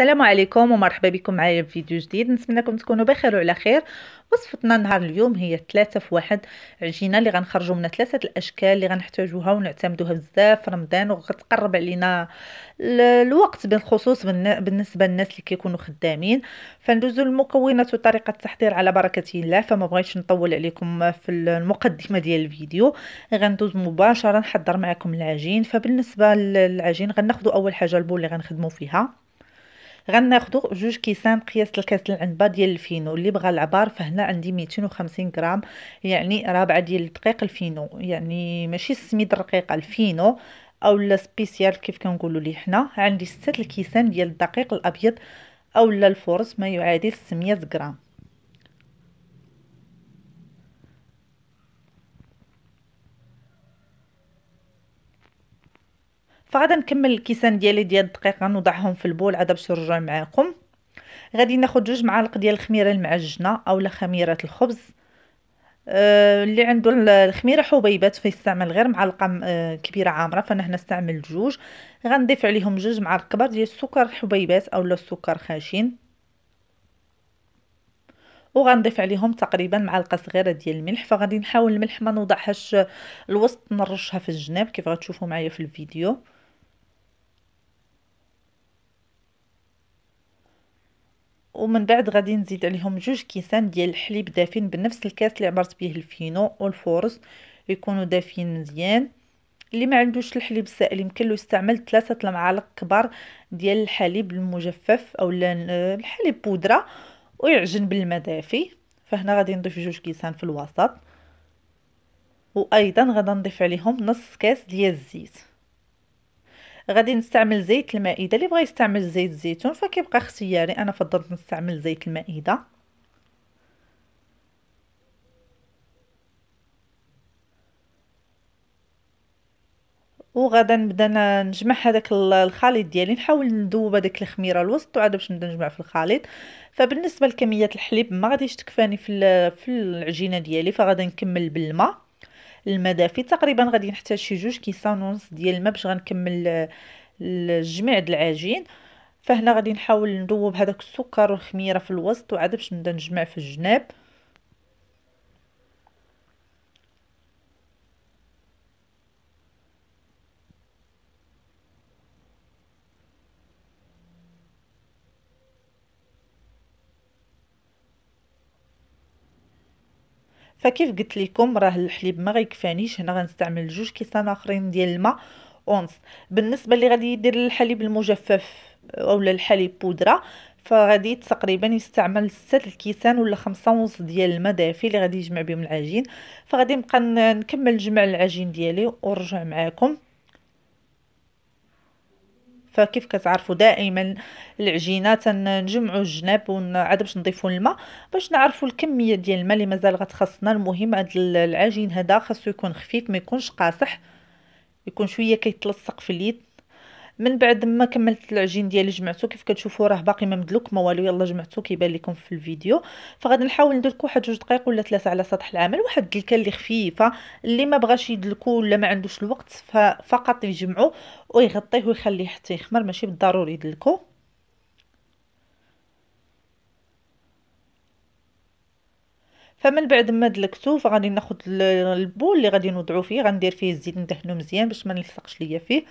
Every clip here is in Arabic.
السلام عليكم ومرحبا بكم معايا فيديو جديد نتمنىكم تكونوا بخير وعلى خير وصفتنا نهار اليوم هي 3 في 1 عجينه اللي غنخرجوا منها ثلاثه الاشكال اللي غنحتاجوها ونعتمدوها بزاف في رمضان وغتقرب علينا الوقت بالخصوص بالنسبه للناس اللي كيكونوا خدامين فندوزوا المكونات وطريقه التحضير على بركه الله فما بغيتش نطول عليكم في المقدمه ديال الفيديو غندوز مباشره نحضر معكم العجين فبالنسبه للعجين غناخذوا اول حاجه البول اللي غنخدموا فيها غناخدو جوج كيسان قياس الكاس العنبه ديال الفينو اللي بغى العبار فهنا عندي 250 غرام يعني رابعه ديال الدقيق الفينو يعني ماشي السميد الرقيقه الفينو اولا سبيسيال كيف كنقولوا ليه حنا عندي 6 الكيسان ديال الدقيق الابيض اولا الفورس ما يعادل 600 غرام فغادا نكمل الكيسان ديالي ديال الدقيق غنوضعهم في البول عاد باش نرجع معاكم غادي ناخد جوج معالق ديال الخميره المعجنه اولا خميره الخبز أه، اللي عنده الخميره حبيبات فيستعمل غير معلقه أه، كبيره عامره فانا هنا نستعمل جوج غنضيف عليهم جوج معالق كبار ديال السكر حبيبات اولا السكر خشن وغنضيف عليهم تقريبا معلقه صغيره ديال الملح فغادي نحاول الملح ما نوضعهاش الوسط نرشها في الجناب كيف غتشوفوا معايا في الفيديو ومن بعد غادي نزيد عليهم جوج كيسان ديال الحليب دافين بنفس الكاس اللي عبرت به الفينو والفورس يكونوا دافين مزيان اللي ما عندوش الحليب السائل يمكن له يستعمل ثلاثة المعالق كبار ديال الحليب المجفف او الحليب بودره ويعجن بالماء دافي فهنا غادي نضيف جوج كيسان في الوسط وايضا غادي نضيف عليهم نص كاس ديال الزيت غادي نستعمل زيت المائده اللي بغى يستعمل زيت الزيتون فكيبقى اختياري انا فضلت نستعمل زيت المائده وغادا نبدا نجمع هذاك الخليط ديالي نحاول ندوب هذيك الخميره الوسط وعاد باش نبدا نجمع في الخليط فبالنسبه لكميه الحليب ما غاديش تكفاني في في العجينه ديالي فغادا نكمل بالماء المدى دافي تقريبا غادي نحتاج شي جوج كيسان ونص ديال الماء باش غنكمل الجميع د العجين فهنا غادي نحاول نذوب هذاك السكر والخميره في الوسط وعاد باش نبدا نجمع في الجناب فكيف قلت لكم راه الحليب ما غيكفانيش هنا غنستعمل جوج كيسان اخرين ديال الماء اونص بالنسبه اللي غادي يدير الحليب المجفف اولا الحليب بودره فغادي تقريبا يستعمل 6 الكيسان ولا خمسة ونص ديال الماء دافي اللي غادي يجمع بهم العجين فغادي نبقى نكمل جمع العجين ديالي ونرجع معاكم فكيف كتعرفوا دائما العجينه تنجمعوا الجناب وعاد باش نضيفوا الماء باش نعرفوا الكميه ديال الماء اللي مازال غتخصنا المهم هذا العجين هذا خاصو يكون خفيف ما يكونش قاصح يكون شويه كيتلصق في اليد من بعد ما كملت العجين ديالي جمعته كيف كتشوفوا راه باقي ما مدلوك ما والو يلا جمعته كيبان لكم في الفيديو فغادي نحاول لكم واحد جوج دقائق ولا ثلاثه على سطح العمل واحد الدلكه اللي خفيفه اللي ما بغاش يدلكو ولا ما عندوش الوقت فقط يجمعو ويغطيه ويخليه حتى يخمر ماشي بالضروري يدلكو فمن بعد ما دلكتو فغادي ناخذ البول اللي غادي نوضعو فيه غندير فيه الزيت ندهنو مزيان باش ما نلصقش ليا فيه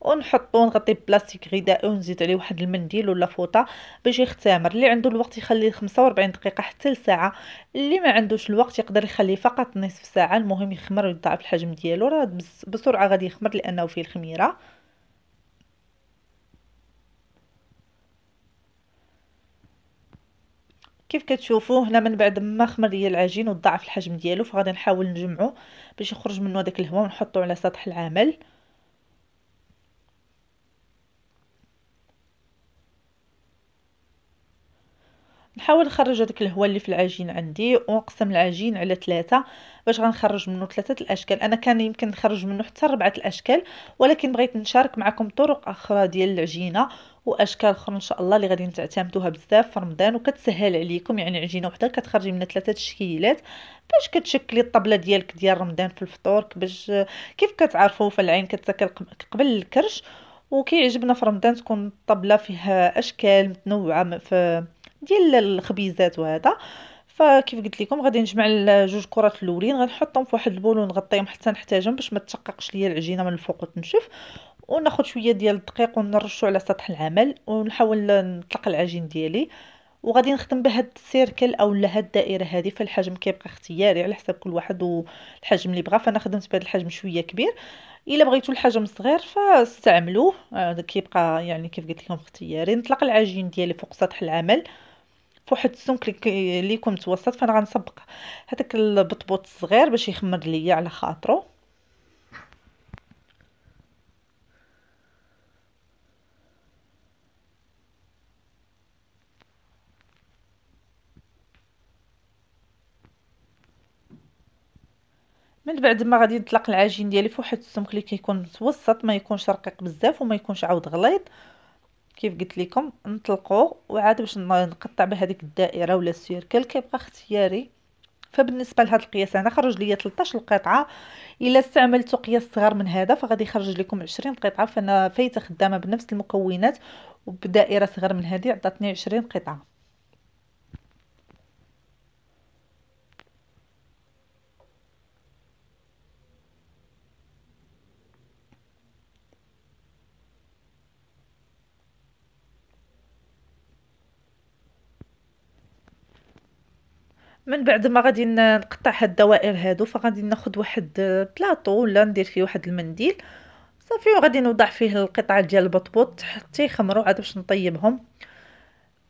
ونحطو نغطي بلاستيك غداء ونزيد عليه واحد المنديل ولا فوطه باش يختمر اللي عنده الوقت يخليه 45 دقيقه حتى لساعه اللي ما عندوش الوقت يقدر يخليه فقط نصف ساعه المهم يخمر ويضاعف الحجم ديالو راه بسرعه غادي يخمر لانه فيه الخميره كيف كتشوفوا هنا من بعد ما خمر ليا العجين وضاعف الحجم ديالو فغادي نحاول نجمعو باش يخرج منه داك الهواء ونحطه على سطح العمل نحاول نخرج هذاك الهواء اللي في العجين عندي ونقسم العجين على ثلاثه باش غنخرج منه ثلاثه الاشكال انا كان يمكن نخرج منه حتى ربعه الاشكال ولكن بغيت نشارك معكم طرق اخرى ديال العجينه واشكال اخرى ان شاء الله اللي غادي تعتمدوها بزاف في رمضان وكتسهل عليكم يعني عجينه وحده كتخرجي منها ثلاثه التشكيلات باش كتشكلي الطبله ديالك ديال رمضان في الفطور باش كيف كتعرفوا العين كتاكل قبل الكرش وكيعجبنا في رمضان تكون الطبله فيها اشكال متنوعه في ديال الخبيزات وهذا فكيف قلت لكم غادي نجمع جوج كرات الاولين غنحطهم في واحد البول ونغطيهم حتى نحتاجهم باش ما تشققش ليا العجينه من الفوق وتنشف وناخذ شويه ديال الدقيق ونرشو على سطح العمل ونحاول نطلق العجين ديالي وغادي نخدم بهاد السيركل اولا هاد الدائره هذه فالحجم كيبقى اختياري على حسب كل واحد والحجم اللي بغا فانا خدمت بهذا الحجم شويه كبير الا بغيتو الحجم صغير فاستعملوه كيبقى يعني كيف قلت لكم اختياري نطلق العجين ديالي فوق سطح العمل واحد السمك اللي يكون متوسط فانا غنسبق هذاك البطبوط الصغير باش يخمر ليا على خاطرو من بعد ما غادي نطلق العجين ديالي فواحد السمك اللي كيكون متوسط ما يكونش رقيق بزاف وما يكونش عاود غليظ كيف قلت لكم نطلقو وعاد باش نقطع بهذيك الدائره ولا السيركل كيبقى اختياري فبالنسبه لهذا القياس انا خرج ليا 13 قطعه الا استعملت قياس صغر من هذا فغادي يخرج لكم 20 قطعه فانا فايته خدامه بنفس المكونات وبدائره صغر من هذه عطاتني 20 قطعه من بعد ما غادي نقطع هاد الدوائر هادو فغادي ناخد واحد آه، بلاطو ولا ندير فيه واحد المنديل صافي وغادي نوضع فيه القطع ديال البطبوط حتى يخمروا عاد باش نطيبهم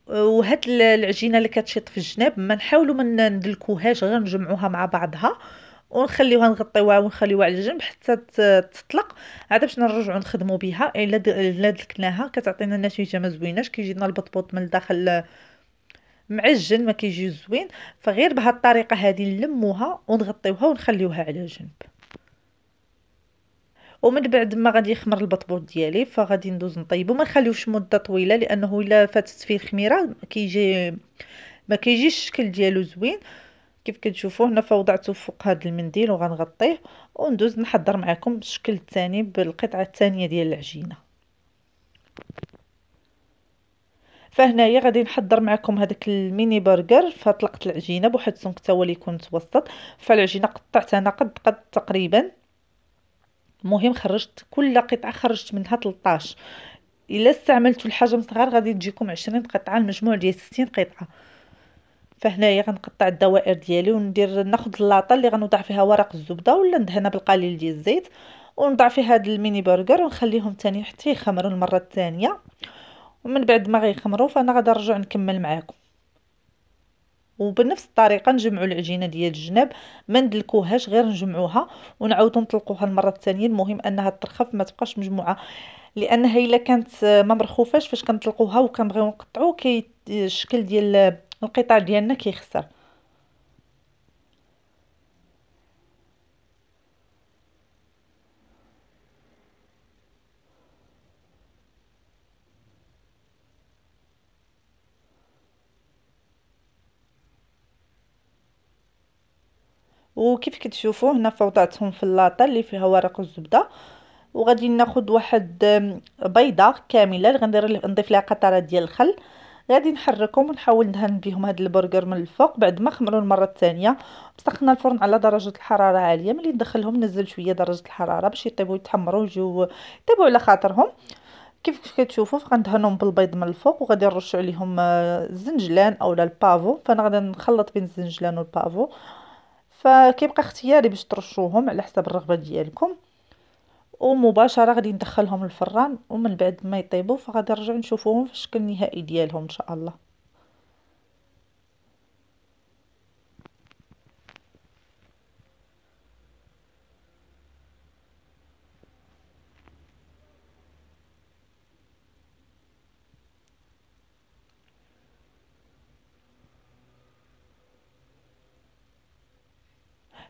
آه، وهاد العجينه اللي كتشيط في الجناب ما نحاولوا ما ندلكوهاش غير نجمعوها مع بعضها ونخليوها نغطيوها ونخليوها على جنب حتى تطلق عاد باش نرجعوا نخدموا بها الا دلكناها كتعطينا نتيجه ما زويناش كيجينا البطبوط من الداخل آه، معجن ما كيجي زوين فغير بهاد الطريقه هذه نلموها ونغطيوها ونخليوها على جنب ومن بعد ما غادي يخمر البطبوط ديالي فغادي ندوز نطيبو ما نخليوش مده طويله لانه الا فاتت فيه الخميره كيجي ما كيجيش الشكل ديالو زوين كيف كتشوفوا هنا فوضعته فوق هذا المنديل وغنغطيه وندوز نحضر معكم الشكل الثاني بالقطعه الثانيه ديال العجينه فهنايا غادي نحضر معكم هذاك الميني برجر فطلقت العجينه بواحد السمك هو اللي يكون متوسط فالعجينه قطعتها انا قد قد تقريبا المهم خرجت كل قطعه خرجت منها 13 الا استعملتوا الحجم صغار غادي تجيكم 20 قطعه المجموع ديال 60 قطعه فهنايا غنقطع الدوائر ديالي وندير ناخذ اللاطه اللي غنوضع فيها ورق الزبده ولا ندهنها بالقليل ديال الزيت ونضع فيها هاد الميني برجر ونخليهم تاني حتى يخمروا المره الثانيه ومن بعد ما غيخمروا فانا غادي نرجع نكمل معاكم وبنفس الطريقه نجمعوا العجينه ديال الجناب ما ندلكوهاش غير نجمعوها ونعاودوا نطلقوها المره الثانيه المهم انها ترخف ما تبقاش مجموعه لانها الا كانت ما مرخوفاش فاش كنطلقوها وكنبغيو نقطعو كي الشكل ديال القطع ديالنا كيخسر وكيف كتشوفوا هنا فوضعتهم في اللاطه اللي فيها ورق الزبده وغادي ناخذ واحد بيضه كامله اللي غندير نضيف لها قطرات ديال الخل غادي نحركهم ونحاول ندهن بهم هاد البرجر من الفوق بعد ما خمروا المره الثانيه مسخنا الفرن على درجه الحراره عاليه ملي ندخلهم نزل شويه درجه الحراره باش يطيبوا يتحمروا ويجيو يطيبوا على خاطرهم كيف كتشوفوا غندهنهم بالبيض من الفوق وغادي نرش عليهم آه، الزنجلان اولا البافو فانا غادي نخلط بين الزنجلان والبافو فكيبقى اختياري باش ترشوهم على حسب الرغبه ديالكم ومباشره غادي ندخلهم الفران ومن بعد ما يطيبوا فغادي نرجع نشوفوهم في الشكل النهائي ديالهم ان شاء الله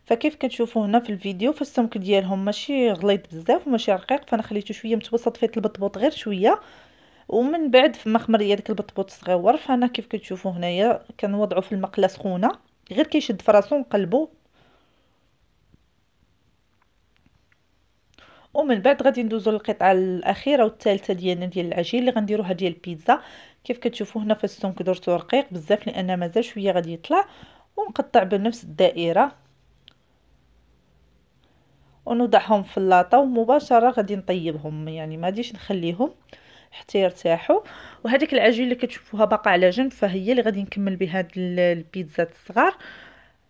فكيف كتشوفوا هنا في الفيديو فالسمك ديالهم ماشي غليظ بزاف وماشي رقيق فانا خليته شويه متوسط فيه البطبوط غير شويه ومن بعد فما خمر داك البطبوط صغيور فانا كيف كتشوفوا هنايا كنوضعوا في المقله سخونه غير كيشد فراسو ونقلبوا ومن بعد غادي ندوزو للقطعه الاخيره والثالثه ديالنا ديال العجين اللي غنديروها ديال البيتزا كيف كتشوفوا هنا في السمك درتو رقيق بزاف لان مازال شويه غادي يطلع ونقطع بنفس الدائره ونوضعهم في اللاطه ومباشره غادي نطيبهم يعني ما ديش نخليهم حتى يرتاحوا وهذيك العجين اللي كتشوفوها باقا على جنب فهي اللي غادي نكمل بها البيتزات الصغار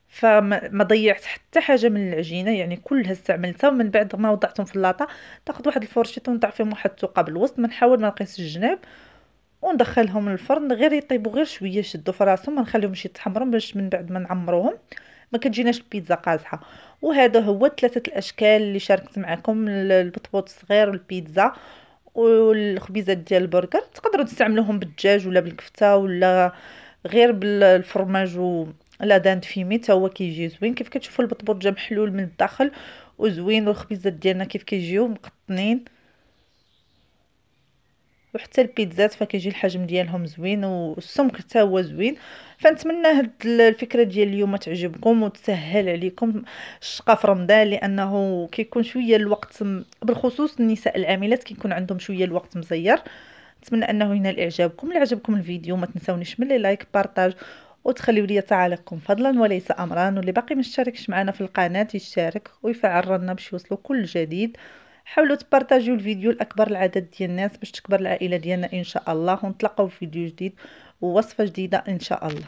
فما ضيعت حتى حاجه من العجينه يعني كلها استعملتها ومن بعد ما وضعتهم في اللاطه تاخذ واحد الفرشيط ونضع فيهم واحد الثقه بالوسط ما نحاول ما نقيس الجناب وندخلهم للفرن غير يطيبوا غير شويه شدوا فراسهم ما نخليهمش يتحمروا باش من بعد ما نعمروهم ما كتجيناش البيتزا قازحه وهذا هو ثلاثه الاشكال اللي شاركت معكم البطبوط الصغير والبيتزا والخبيزات ديال البرجر تقدروا تستعملوهم بالدجاج ولا بالكفته ولا غير بالفرماج و لا دانت فيمي حتى هو كيجي زوين كيف كتشوفوا البطبوط جا محلول من الداخل وزوين والخبيزات ديالنا كيف كيجيو مقطنين وحتى البيتزات فكيجي الحجم ديالهم زوين والسمك حتى هو زوين فنتمنى هاد الفكره ديال اليوم تعجبكم وتسهل عليكم الشقه في رمضان لانه كيكون شويه الوقت بالخصوص النساء العاملات كيكون عندهم شويه الوقت مزير نتمنى انه ينال اعجابكم اللي عجبكم الفيديو ما تنساونيش ملي لايك بارطاج وتخليو لي تعليقكم فضلا وليس امرا واللي باقي ما معنا في القناه يشترك ويفعل رنا باش يوصلو كل جديد حاولوا تبارطاجيو الفيديو لاكبر العدد ديال الناس باش تكبر العائله ديالنا ان شاء الله ونتلاقاو في فيديو جديد ووصفه جديده ان شاء الله